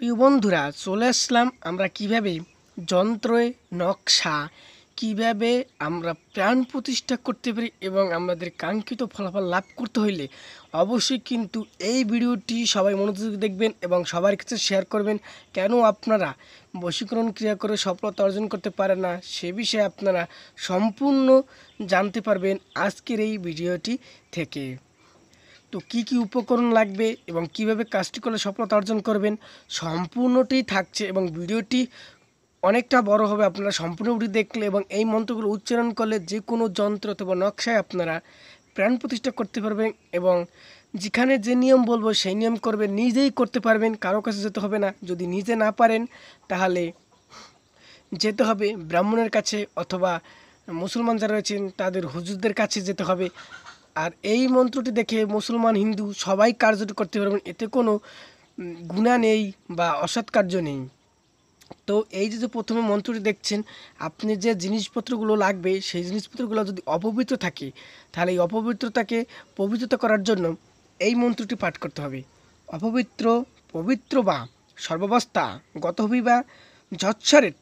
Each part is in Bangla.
প্রিয় বন্ধুরা চলে আসলাম আমরা কিভাবে যন্ত্রে নকশা কিভাবে আমরা প্রাণ প্রতিষ্ঠা করতে পারি এবং আমাদের কাঙ্ক্ষিত ফলাফল লাভ করতে হইলে অবশ্যই কিন্তু এই ভিডিওটি সবাই মনোযোগ দেখবেন এবং সবার কাছে শেয়ার করবেন কেন আপনারা বশীকরণ ক্রিয়া করে সফলতা অর্জন করতে পারে না সে বিষয়ে আপনারা সম্পূর্ণ জানতে পারবেন আজকের এই ভিডিওটি থেকে তো কি কি উপকরণ লাগবে এবং কিভাবে কাজটি করলে সফলতা অর্জন করবেন সম্পূর্ণটি থাকছে এবং ভিডিওটি অনেকটা বড় হবে আপনারা সম্পূর্ণটি দেখলে এবং এই মন্ত্রগুলো উচ্চারণ করলে যে কোনো যন্ত্র অথবা নকশায় আপনারা প্রাণ প্রতিষ্ঠা করতে পারবেন এবং যেখানে যে নিয়ম বলবো সেই নিয়ম করবে নিজেই করতে পারবেন কারো কাছে যেতে হবে না যদি নিজে না পারেন তাহলে যেতে হবে ব্রাহ্মণের কাছে অথবা মুসলমান যারা রয়েছেন তাদের হুজুরদের কাছে যেতে হবে আর এই মন্ত্রটি দেখে মুসলমান হিন্দু সবাই কার্যটি করতে পারবেন এতে কোনো গুণা নেই বা অসৎ কার্য নেই তো এই যে প্রথমে মন্ত্রটি দেখছেন আপনি যে জিনিসপত্রগুলো লাগবে সেই জিনিসপত্রগুলো যদি অপবিত্র থাকে তাহলে এই অপবিত্রতাকে পবিত্রতা করার জন্য এই মন্ত্রটি পাঠ করতে হবে অপবিত্র পবিত্র বা সর্বাবস্থা গতহবি বা যৎসরের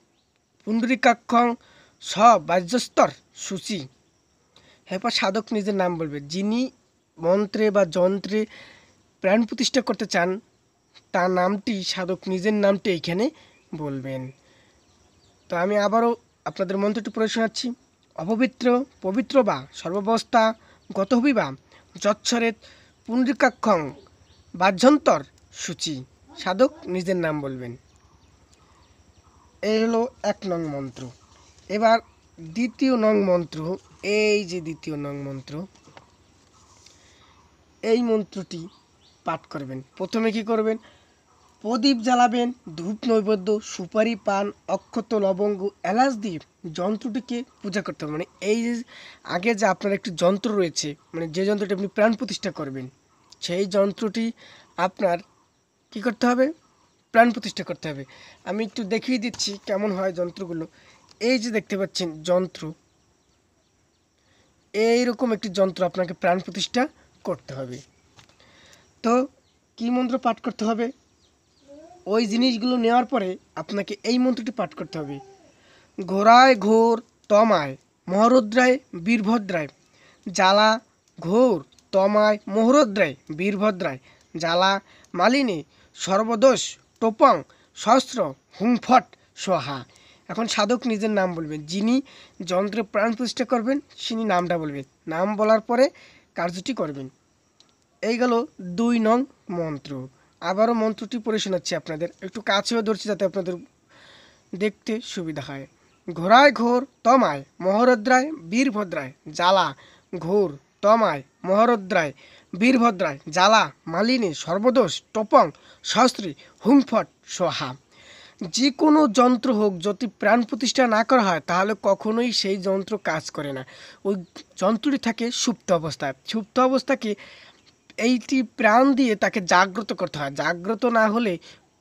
পুণ্ডরিকাক্ষ সব বাহ্যস্তর সূচি এরপর সাধক নিজের নাম বলবে যিনি মন্ত্রে বা যন্ত্রে প্রাণ প্রতিষ্ঠা করতে চান তার নামটি সাধক নিজের নামটি এইখানে বলবেন তো আমি আবারও আপনাদের মন্ত্রটি পড়ে শোনাচ্ছি অপবিত্র পবিত্র বা সর্বাবস্থা হবি বা যৎসরেত পুনরিকাক্ষং বাহ্যন্তর সূচি সাধক নিজের নাম বলবেন এই হলো এক নং মন্ত্র এবার দ্বিতীয় নং মন্ত্র এই যে দ্বিতীয় নং মন্ত্র এই মন্ত্রটি পাঠ করবেন প্রথমে কি করবেন প্রদীপ জ্বালাবেন ধূপ নৈবেদ্য সুপারি পান অক্ষত লবঙ্গ এলাচ দিয়ে যন্ত্রটিকে পূজা করতে হবে মানে এই যে আগে যে আপনার একটি যন্ত্র রয়েছে মানে যে যন্ত্রটি আপনি প্রাণ প্রতিষ্ঠা করবেন সেই যন্ত্রটি আপনার কি করতে হবে প্রাণ প্রতিষ্ঠা করতে হবে আমি একটু দেখিয়ে দিচ্ছি কেমন হয় যন্ত্রগুলো এই যে দেখতে পাচ্ছেন যন্ত্র এইরকম একটি যন্ত্র আপনাকে প্রাণ প্রতিষ্ঠা করতে হবে তো কি মন্ত্র পাঠ করতে হবে ওই জিনিসগুলো নেওয়ার পরে আপনাকে এই মন্ত্রটি পাঠ করতে হবে ঘোড়ায় ঘোর তমায় মহরুদ্রায় বীরভদ্রায় জ্বালা ঘোর তমায় মহরুদ্রায় বীরভদ্রায় জ্বালা মালিনী সর্বদোষ টোপং সহস্র হুমফট সোহা এখন সাধক নিজের নাম বলবেন যিনি যন্ত্রে প্রাণ প্রতিষ্ঠা করবেন তিনি নামটা বলবেন নাম বলার পরে কার্যটি করবেন এই গেল দুই নং মন্ত্র আবারও মন্ত্রটি পড়ে শোনাচ্ছি আপনাদের একটু কাছেও ধরছি যাতে আপনাদের দেখতে সুবিধা হয় ঘোড়ায় ঘোর তমায় মহরদ্রায় বীরভদ্রায় জ্বালা ঘোর তমায় মহরদ্রায় বীরভদ্রায় জ্বালা মালিনী সর্বদোষ টপং সস্ত্রী হুমফট সোহা যে কোনো যন্ত্র হোক যদি প্রাণ প্রতিষ্ঠা না করা হয় তাহলে কখনোই সেই যন্ত্র কাজ করে না ওই যন্ত্রটি থাকে সুপ্ত অবস্থায় সুপ্ত অবস্থাকে এইটি প্রাণ দিয়ে তাকে জাগ্রত করতে হয় জাগ্রত না হলে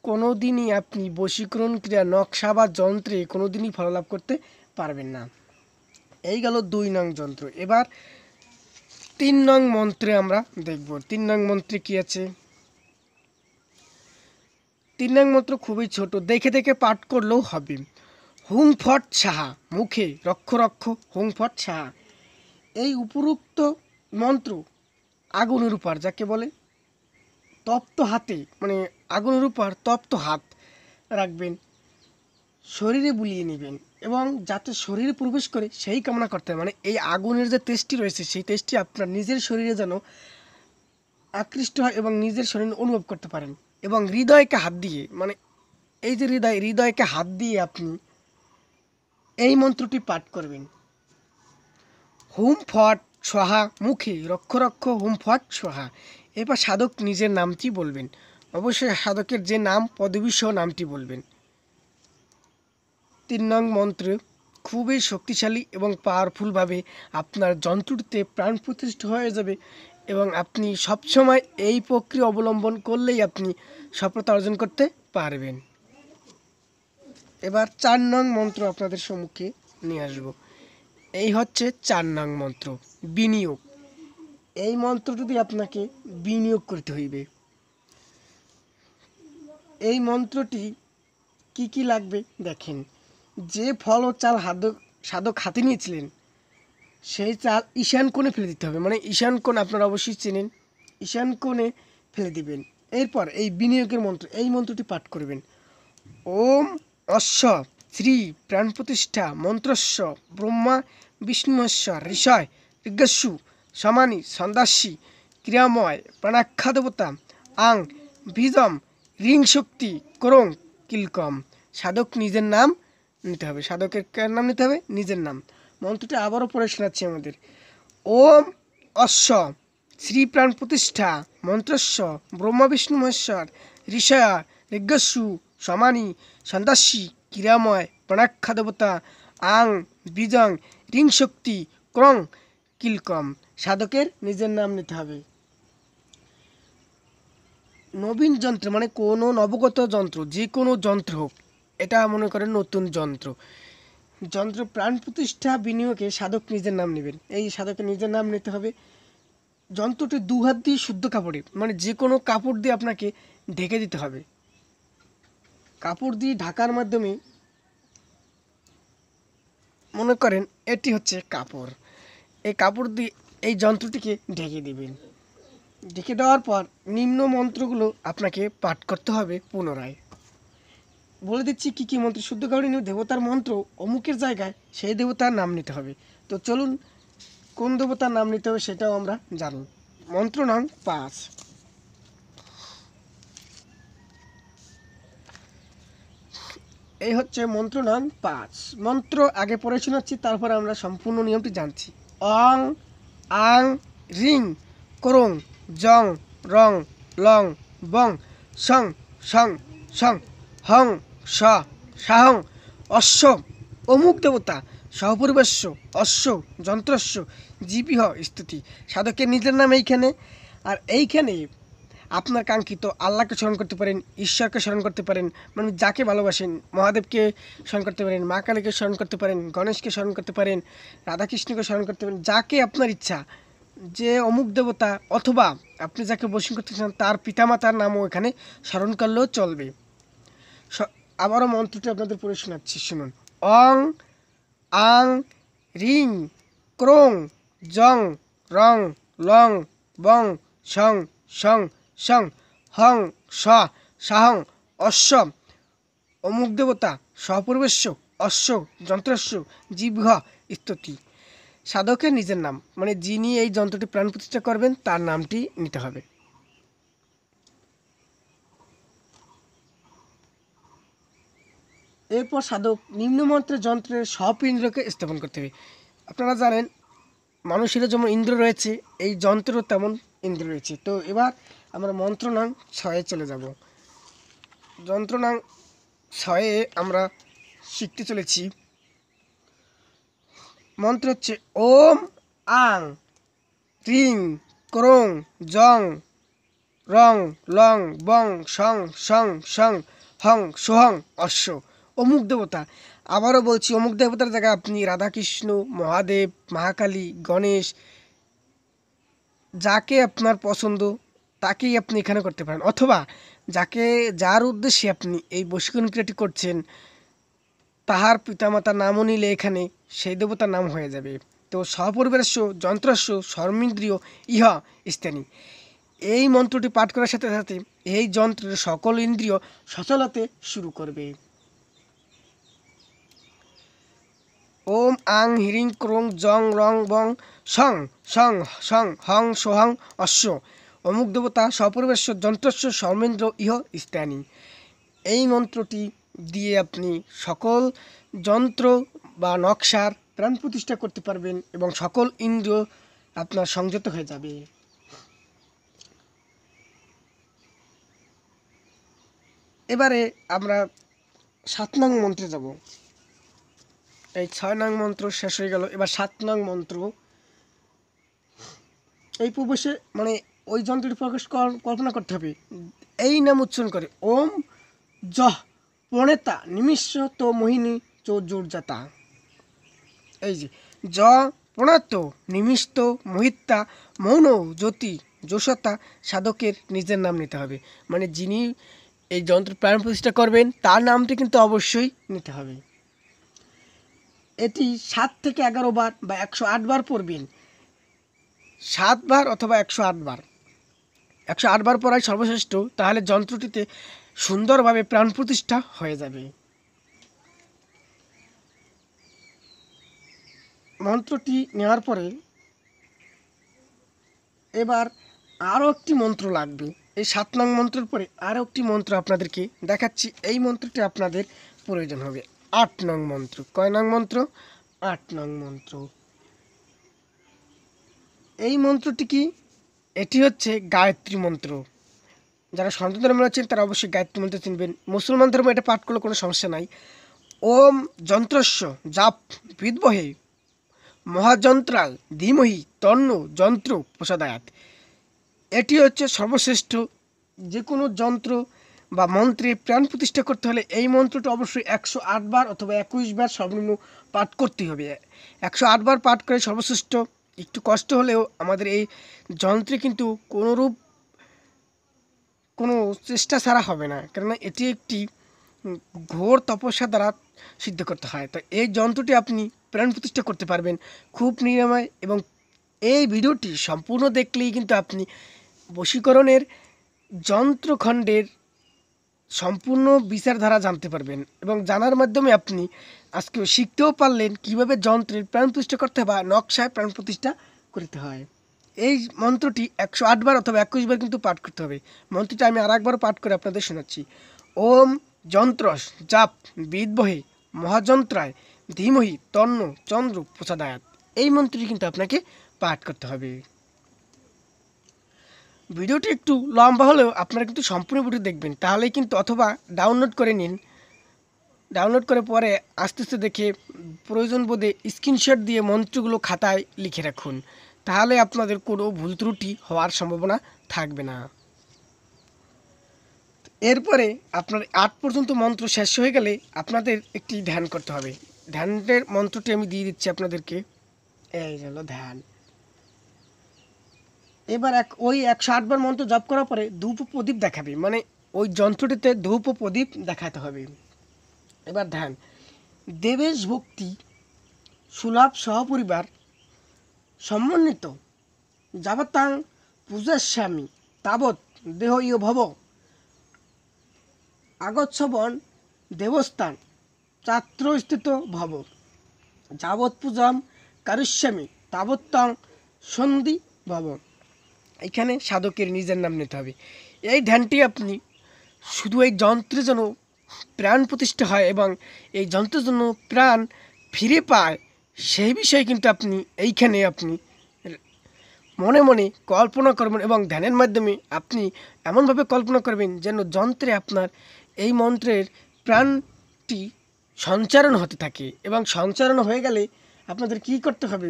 কোনো দিনই আপনি বশীকরণ ক্রিয়া নকশা বা যন্ত্রে কোনো দিনই ফললাভ করতে পারবেন না এই গেল দুই নং যন্ত্র এবার তিন নং মন্ত্রে আমরা দেখব তিন নং মন্ত্রে কী আছে তিন মন্ত্র খুবই ছোট দেখে দেখে পাঠ করলেও হবে হুম ফট সাহা মুখে রক্ষ রক্ষ হুম ফট সাহা এই উপরুক্ত মন্ত্র আগুনের উপর যাকে বলে তপ্ত হাতে মানে আগুনের উপর তপ্ত হাত রাখবেন শরীরে বুলিয়ে নেবেন এবং যাতে শরীরে প্রবেশ করে সেই কামনা করতে হবে মানে এই আগুনের যে তেজটি রয়েছে সেই তেজটি আপনার নিজের শরীরে যেন আকৃষ্ট হয় এবং নিজের শরীর অনুভব করতে পারেন এবং হৃদয়কে হাত দিয়ে মানে এই যে হৃদয় হৃদয়কে হাত দিয়ে আপনি এই মন্ত্রটি পাঠ করবেন হুম ফট সহা মুখে রক্ষ রক্ষ হুম ফট সহা এরপর সাধক নিজের নামটি বলবেন অবশ্যই সাধকের যে নাম পদবী সহ নামটি বলবেন তিন নং মন্ত্র খুবই শক্তিশালী এবং পাওয়ারফুলভাবে আপনার যন্ত্রটিতে প্রাণ প্রতিষ্ঠিত হয়ে যাবে এবং আপনি সবসময় এই প্রক্রিয়া অবলম্বন করলেই আপনি সফলতা অর্জন করতে পারবেন এবার চার নং মন্ত্র আপনাদের সম্মুখে নিয়ে আসব এই হচ্ছে চার নং মন্ত্র বিনিয়োগ এই মন্ত্রটি আপনাকে বিনিয়োগ করতে হইবে এই মন্ত্রটি কি কি লাগবে দেখেন যে ফল ও চাল হাদক সাধক হাতে নিয়েছিলেন সেই চাল ঈশান কোণে ফেলে দিতে হবে মানে ঈশান কোণ আপনারা অবশ্যই চেনেন ঈশান কোণে ফেলে দিবেন এরপর এই বিনিয়োগের মন্ত্র এই মন্ত্রটি পাঠ করবেন ওম অশ্ব শ্রী প্রাণ প্রতিষ্ঠা মন্ত্রস্ব ব্রহ্মা বিষ্ণুস্ব ঋষয় ঋগস্যু সমানি সন্দাসী ক্রিয়াময় প্রাণাক্ষা দেবতা আং ভিজম রিং শক্তি করং কিলকম সাধক নিজের নাম নিতে হবে সাধকের নাম নিতে হবে নিজের নাম মন্ত্রটি আবারও পড়ে শোনাচ্ছি আমাদের ওম অশ্ব শ্রীপ্রাণ প্রতিষ্ঠা মন্ত্রস্ব ব্রহ্মা বিষ্ণু মহেশ্বর ঋষয়া ঋগস্যু সমানি সন্দাসী ক্রীড়াময় প্রণাক্ষা দেবতা আং বিজং রিং শক্তি ক্রং কিলকম সাধকের নিজের নাম নিতে হবে নবীন যন্ত্র মানে কোনো নবগত যন্ত্র যে কোনো যন্ত্র হোক এটা মনে করেন নতুন যন্ত্র যন্ত্র প্রাণ প্রতিষ্ঠা বিনিয়োগে সাধক নিজের নাম নেবেন এই সাধকের নিজের নাম নিতে হবে যন্ত্রটি দুহাত দিয়ে শুদ্ধ কাপড়ে মানে যে কোনো কাপড় দিয়ে আপনাকে ঢেকে দিতে হবে কাপড় দিয়ে ঢাকার মাধ্যমে মনে করেন এটি হচ্ছে কাপড় এই কাপড় দিয়ে এই যন্ত্রটিকে ঢেকে দিবেন ঢেকে দেওয়ার পর নিম্ন মন্ত্রগুলো আপনাকে পাঠ করতে হবে পুনরায় বলে দিচ্ছি কি কী মন্ত্র শুদ্ধ গৌরীনীয় দেবতার মন্ত্র অমুকের জায়গায় সেই দেবতার নাম নিতে হবে তো চলুন কোন দেবতার নাম নিতে হবে সেটাও আমরা জানুন মন্ত্র নাম পাঁচ এই হচ্ছে মন্ত্র নাম পাঁচ মন্ত্র আগে পড়ে শোনাচ্ছি তারপরে আমরা সম্পূর্ণ নিয়মটি জানছি অং আং রিং করং জং রং লং বং সং সং সং হং স সাহং অশ্ব অমুক দেবতা সহপরিবেশ্য অশ্ব যন্ত্রস্য জীবিহ স্তুতি সাধকের নিজের নাম এইখানে আর এইখানে আপনার কাঙ্ক্ষিত আল্লাহকে স্মরণ করতে পারেন ঈশ্বরকে স্মরণ করতে পারেন মানে যাকে ভালোবাসেন মহাদেবকে স্মরণ করতে পারেন মা কালীকে স্মরণ করতে পারেন গণেশকে স্মরণ করতে পারেন রাধাকৃষ্ণকে স্মরণ করতে পারেন যাকে আপনার ইচ্ছা যে অমুক দেবতা অথবা আপনি যাকে বসীন করতে চান তার পিতামাতার নামও এখানে স্মরণ করলেও চলবে আবারও মন্ত্রটি আপনাদের পড়ে শোনাচ্ছি শুনুন অং আং রিং ক্রোং জং রং লং বং সং সং সং হং স সাহং অশ্ব অমুক দেবতা সপূর্বেশ্ব অশ্ব যন্ত্রস্ব জিভ ইত্যতি সাধকের নিজের নাম মানে যিনি এই যন্ত্রটি প্রাণ প্রতিষ্ঠা করবেন তার নামটি নিতে হবে এরপর সাধক নিম্নমন্ত্র যন্ত্রের সব ইন্দ্রকে স্থাপন করতে হবে আপনারা জানেন মানুষের যেমন ইন্দ্র রয়েছে এই যন্ত্রও তেমন ইন্দ্র রয়েছে তো এবার আমরা মন্ত্রণাং ছয়ে চলে যাব যন্ত্রণাং ছয়ে আমরা শিখতে চলেছি মন্ত্র হচ্ছে ওম আং ত্রিং ক্রং জং রং লং বং সং সং সং হং সোহং অশ্ব অমুক দেবতা আবারও বলছি অমুক দেবতার জায়গায় আপনি রাধাকৃষ্ণ মহাদেব মহাকালী গণেশ যাকে আপনার পছন্দ তাকেই আপনি এখানে করতে পারেন অথবা যাকে যার উদ্দেশ্যে আপনি এই বশীকরণ ক্রিয়াটি করছেন তাহার পিতামাতার নামও নিলে এখানে সেই দেবতার নাম হয়ে যাবে তো সহপরিবারস্য যন্ত্রস্য সর্মিন্দ্রীয় ইহা স্থানী এই মন্ত্রটি পাঠ করার সাথে সাথে এই যন্ত্রের সকল ইন্দ্রিয় সচলাতে শুরু করবে ওম আং হিরিং ক্রোং জং রং বং সং সং সং হং সোহং অশ্ব অমুক দেবতা সপরবেশ্ব যন্ত্রস্য সর্মেন্দ্র ইহ স্থানী এই মন্ত্রটি দিয়ে আপনি সকল যন্ত্র বা নকশার প্রাণ প্রতিষ্ঠা করতে পারবেন এবং সকল ইন্দ্র আপনার সংযত হয়ে যাবে এবারে আমরা সাত নং মন্ত্রে যাব এই ছয় নং মন্ত্র শেষ হয়ে গেল এবার সাত নং মন্ত্র এই প্রবেশে মানে ওই যন্ত্রটি প্রকাশ কল্পনা করতে হবে এই নাম উচ্চারণ করে ওম জহ প্রণেতা নিমিষ তো মোহিনী চো যাতা এই যে জ প্রণাত নিমিষ্ট মোহিতা মৌন জ্যোতি যশতা সাধকের নিজের নাম নিতে হবে মানে যিনি এই যন্ত্র প্রাণ প্রতিষ্ঠা করবেন তার নামটি কিন্তু অবশ্যই নিতে হবে এটি সাত থেকে এগারো বার বা একশো বার পড়বেন সাতবার অথবা একশো বার একশো বার পড়াই সর্বশ্রেষ্ঠ তাহলে যন্ত্রটিতে সুন্দরভাবে প্রাণ প্রতিষ্ঠা হয়ে যাবে মন্ত্রটি নেওয়ার পরে এবার আরও একটি মন্ত্র লাগবে এই সাত নং মন্ত্রের পরে আরও একটি মন্ত্র আপনাদেরকে দেখাচ্ছি এই মন্ত্রটি আপনাদের প্রয়োজন হবে আট নং মন্ত্র কয় নং মন্ত্র আট নং মন্ত্র এই মন্ত্রটি কি এটি হচ্ছে গায়ত্রী মন্ত্র যারা সন্তান ধর্মের আছেন তারা অবশ্যই গায়ত্রী মন্ত্র চিনবেন মুসলমান ধর্ম এটা পাঠ করলে কোনো সমস্যা নাই ওম যন্ত্রস্য জাপ বিদ্বহে মহাযন্ত্রাল ধীমহি তন্ন যন্ত্র প্রসাদায়াত এটি হচ্ছে সর্বশ্রেষ্ঠ যে কোনো যন্ত্র বা মন্ত্রে প্রাণ প্রতিষ্ঠা করতে হলে এই মন্ত্রটা অবশ্যই একশো বার অথবা একুশ বার সর্বনিম্ন পাঠ করতে হবে একশো বার পাঠ করে সর্বশ্রেষ্ঠ একটু কষ্ট হলেও আমাদের এই যন্ত্রে কিন্তু কোনোরূপ কোনো চেষ্টা ছাড়া হবে না কেননা এটি একটি ঘোর তপস্যা দ্বারা সিদ্ধ করতে হয় তো এই যন্ত্রটি আপনি প্রাণ প্রতিষ্ঠা করতে পারবেন খুব নিরাময় এবং এই ভিডিওটি সম্পূর্ণ দেখলেই কিন্তু আপনি বশীকরণের যন্ত্রখণ্ডের সম্পূর্ণ বিচারধারা জানতে পারবেন এবং জানার মাধ্যমে আপনি আজকে শিখতেও পারলেন কিভাবে যন্ত্রের প্রাণ প্রতিষ্ঠা করতে বা নকশায় প্রাণ প্রতিষ্ঠা করতে হয় এই মন্ত্রটি একশো আটবার অথবা একুশবার কিন্তু পাঠ করতে হবে মন্ত্রটি আমি আর একবার পাঠ করে আপনাদের শোনাচ্ছি ওম যন্ত্র জাপ বিদবহে মহাযন্ত্রায় ধীমহি তন্ন চন্দ্র প্রসাদায়াত এই মন্ত্রটি কিন্তু আপনাকে পাঠ করতে হবে ভিডিওটি একটু লম্বা হলেও আপনারা কিন্তু সম্পূর্ণ ভিডিও দেখবেন তাহলেই কিন্তু অথবা ডাউনলোড করে নিন ডাউনলোড করে পরে আস্তে আস্তে দেখে প্রয়োজন বোধে স্ক্রিনশট দিয়ে মন্ত্রগুলো খাতায় লিখে রাখুন তাহলে আপনাদের কোনো ভুল ত্রুটি হওয়ার সম্ভাবনা থাকবে না এরপরে আপনার আট পর্যন্ত মন্ত্র শেষ হয়ে গেলে আপনাদের একটি ধ্যান করতে হবে ধ্যানের মন্ত্রটি আমি দিয়ে দিচ্ছি আপনাদেরকে এই হলো ধ্যান এবার এক ওই একশো আটবার মন্ত্র জপ করার পরে ধূপ প্রদীপ দেখাবি মানে ওই যন্ত্রটিতে ধূপ প্রদীপ দেখাতে হবে এবার ধ্যান দেবেশ ভক্তি সুলভ সহপরিবার সমন্বিত যাবতাং স্বামী তাবৎ দেহ ইয় ভব আগচ্ছবন দেবস্থান চাত্রস্থিত ভব যাবৎ পূজাম কারিষ্যামি তাবত্তং সন্ধি ভবন এখানে সাধকের নিজের নাম নিতে হবে এই ধ্যানটি আপনি শুধু এই যন্ত্রের জন্য প্রাণ প্রতিষ্ঠা হয় এবং এই যন্ত্রের জন্য প্রাণ ফিরে পায় সেই বিষয়ে কিন্তু আপনি এইখানে আপনি মনে মনে কল্পনা করবেন এবং ধ্যানের মাধ্যমে আপনি এমনভাবে কল্পনা করবেন যেন যন্ত্রে আপনার এই মন্ত্রের প্রাণটি সঞ্চারণ হতে থাকে এবং সঞ্চারণ হয়ে গেলে আপনাদের কি করতে হবে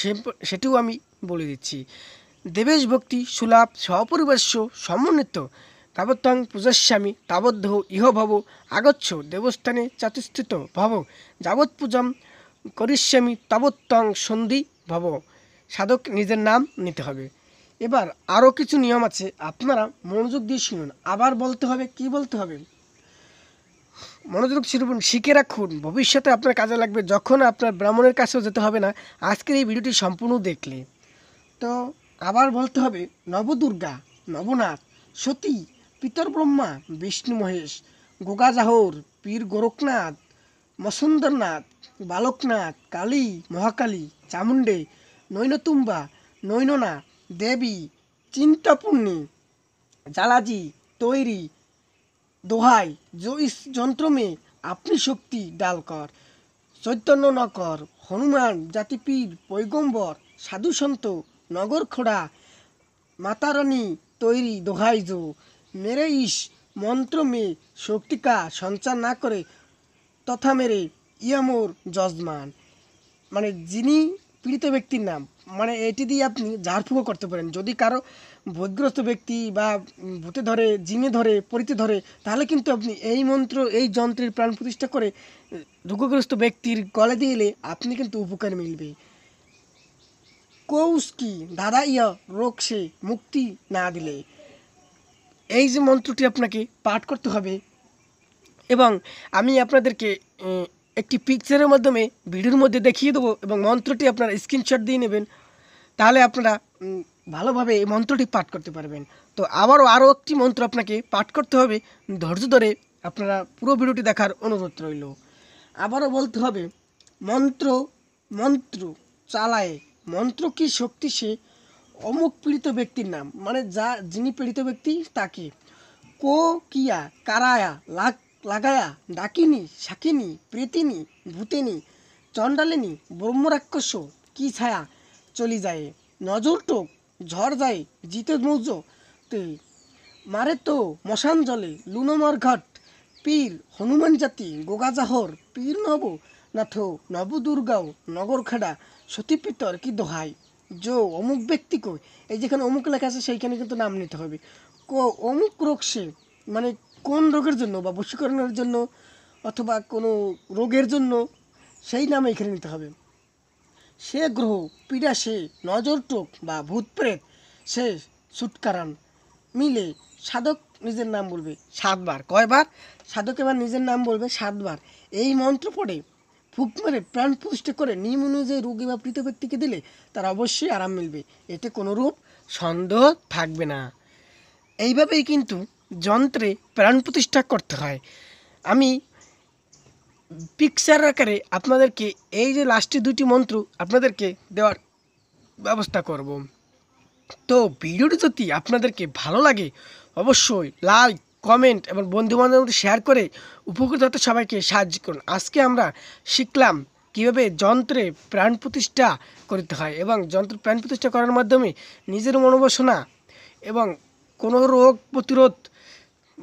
সে সেটিও আমি বলে দিচ্ছি দেবেশ ভক্তি সুলাভ সহপরিবেশ্য সমন্বিত তাবত্তং পূজাস্বামী তাবদ্ধ ইহ ভব আগচ্ছ দেবস্থানে চাতুস্থিত ভব যাবৎ পূজাম করিস্বামী তাবত্তং সন্ধি ভব সাধক নিজের নাম নিতে হবে এবার আরও কিছু নিয়ম আছে আপনারা মনোযোগ দিয়ে শুনুন আবার বলতে হবে কি বলতে হবে মনোযোগ শিরোপণ শিখে রাখুন ভবিষ্যতে আপনার কাজে লাগবে যখন আপনার ব্রাহ্মণের কাছেও যেতে হবে না আজকের এই ভিডিওটি সম্পূর্ণ দেখলে তো আবার বলতে হবে নবদুর্গা নবনাথ সতী পিতর ব্রহ্মা বিষ্ণু মহেশ গোগাজাহর পীর গোরখনাথ মসুন্দরনাথ বালকনাথ কালী মহাকালী চামুণ্ডে নৈনতুম্বা নৈননা দেবী চিন্তাপূর্ণী জালাজি তৈরি দোহাই জৈস যন্ত্রমে আপনি শক্তি ডালকর চৈতন্য নকর হনুমান জাতিপীর পৈগম্বর সাধুসন্ত নগর খোড়া মাতারানি তৈরি দোহাই জো মেরে ইস মন্ত্র মে শক্তিকা সঞ্চার না করে তথা মেরে ইয়ামোর যজমান মানে যিনি পীড়িত ব্যক্তির নাম মানে এটি দিয়ে আপনি ঝাড়ফুঁকো করতে পারেন যদি কারো ভোটগ্রস্ত ব্যক্তি বা ভূতে ধরে জিনে ধরে পরিতে ধরে তাহলে কিন্তু আপনি এই মন্ত্র এই যন্ত্রের প্রাণ প্রতিষ্ঠা করে রোগগ্রস্ত ব্যক্তির গলা দিয়ে এলে আপনি কিন্তু উপকার মিলবে কৌশকি उसकी দাদা ইয়া রোগ সে মুক্তি না দিলে এই যে মন্ত্রটি আপনাকে পাঠ করতে হবে এবং আমি আপনাদেরকে একটি পিকচারের মাধ্যমে ভিডিওর মধ্যে দেখিয়ে দেবো এবং মন্ত্রটি আপনারা স্ক্রিনশট দিয়ে নেবেন তাহলে আপনারা ভালোভাবে এই মন্ত্রটি পাঠ করতে পারবেন তো আবারও আরও একটি মন্ত্র আপনাকে পাঠ করতে হবে ধৈর্য ধরে আপনারা পুরো ভিডিওটি দেখার অনুরোধ রইল আবারও বলতে হবে মন্ত্র মন্ত্র চালায় মন্ত্র কি শক্তি সে অমুক পীড়িত ব্যক্তির নাম মানে যা যিনি পীড়িত ব্যক্তি তাকে কো কিয়া কারায়া লাগ লাগায়া ডাকিনি শাকিনি প্রীতিনি ভূতিনি চণ্ডালিনী ব্রহ্মরাক্ষস কি ছায়া চলি যায় নজর টোক ঝড় যায় জিতে মৌজ তে মারে তো মশান জলে লুনমর ঘট পীর হনুমান জাতি গোগাজাহর পীর নব নাথ নবদুর্গাও নগরখেড়া সতীপীতর কি দোহাই জো অমুক ব্যক্তি কই এই যেখানে অমুক লেখা আছে সেইখানে কিন্তু নাম নিতে হবে কো অমুক রোগ সে মানে কোন রোগের জন্য বা বশীকরণের জন্য অথবা কোনো রোগের জন্য সেই নাম এখানে নিতে হবে সে গ্রহ পীড়া সে নজর টোক বা ভূত প্রেত সে সুটকারান মিলে সাধক নিজের নাম বলবে সাতবার কয়বার সাধক এবার নিজের নাম বলবে সাতবার এই মন্ত্র পড়ে ফুক মেরে মানে প্রাণ পুষ্ট করে নিয়ম অনুযায়ী রোগী বা পৃথক ব্যক্তিকে দিলে তার অবশ্যই আরাম মিলবে এতে কোনোরূপ সন্দেহ থাকবে না এইভাবেই কিন্তু যন্ত্রে প্রাণ প্রতিষ্ঠা করতে হয় আমি পিকচার আকারে আপনাদেরকে এই যে লাস্টে দুটি মন্ত্র আপনাদেরকে দেওয়ার ব্যবস্থা করব তো ভিডিওটি যদি আপনাদেরকে ভালো লাগে অবশ্যই লাইক কমেন্ট এবং মধ্যে শেয়ার করে উপকৃত হতে সবাইকে সাহায্য করুন আজকে আমরা শিখলাম কীভাবে যন্ত্রে প্রাণ প্রতিষ্ঠা করতে হয় এবং যন্ত্র প্রাণ প্রতিষ্ঠা করার মাধ্যমে নিজের মনোবাসনা এবং কোনো রোগ প্রতিরোধ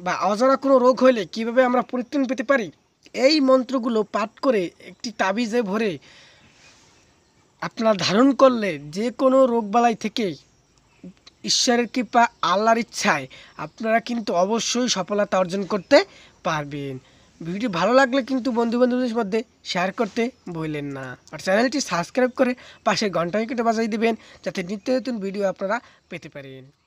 বা অজানা কোনো রোগ হলে কিভাবে আমরা পরিত্রাণ পেতে পারি এই মন্ত্রগুলো পাঠ করে একটি তাবিজে ভরে আপনারা ধারণ করলে যে কোনো রোগবালাই থেকে ঈশ্বরের কৃপা আল্লাহর ইচ্ছায় আপনারা কিন্তু অবশ্যই সফলতা অর্জন করতে পারবেন ভিডিও ভালো লাগলে কিন্তু বন্ধু বান্ধবদের মধ্যে শেয়ার করতে ভুলেন না আর চ্যানেলটি সাবস্ক্রাইব করে পাশে ঘন্টা বাজাই দেবেন যাতে নিত্য নতুন ভিডিও আপনারা পেতে পারেন